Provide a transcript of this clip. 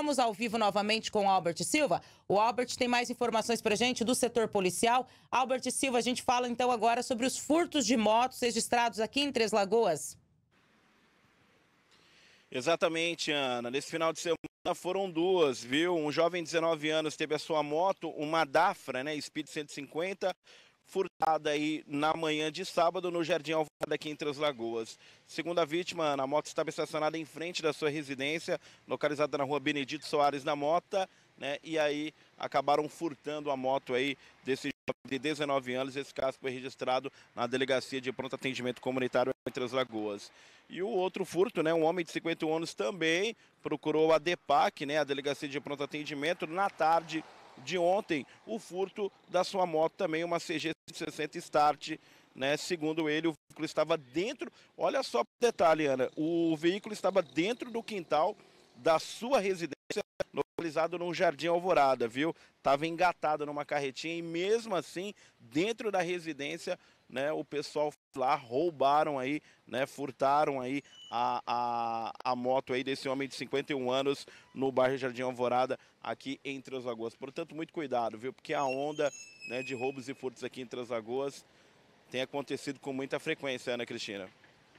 Vamos ao vivo novamente com o Albert Silva. O Albert tem mais informações para gente do setor policial. Albert Silva, a gente fala então agora sobre os furtos de motos registrados aqui em Três Lagoas. Exatamente, Ana. Nesse final de semana foram duas, viu? Um jovem de 19 anos teve a sua moto, uma Dafra, né, Speed 150, furtada aí na manhã de sábado no Jardim Alvorada aqui em Três Lagoas. Segunda vítima, a moto estava estacionada em frente da sua residência, localizada na rua Benedito Soares na Mota, né? E aí acabaram furtando a moto aí desse de 19 anos. Esse caso foi registrado na delegacia de pronto atendimento comunitário em Três Lagoas. E o outro furto, né? Um homem de 51 anos também procurou a DEPAC, né? A delegacia de pronto atendimento na tarde de ontem, o furto da sua moto também, uma CG 160 Start, né? Segundo ele, o veículo estava dentro. Olha só o detalhe, Ana. O veículo estava dentro do quintal da sua residência no localizado no Jardim Alvorada, viu? Estava engatado numa carretinha e mesmo assim, dentro da residência, né, o pessoal lá roubaram aí, né, furtaram aí a, a, a moto aí desse homem de 51 anos no bairro Jardim Alvorada, aqui em Três Lagoas. Portanto, muito cuidado, viu? Porque a onda né, de roubos e furtos aqui em Três Lagoas tem acontecido com muita frequência, Ana né, Cristina.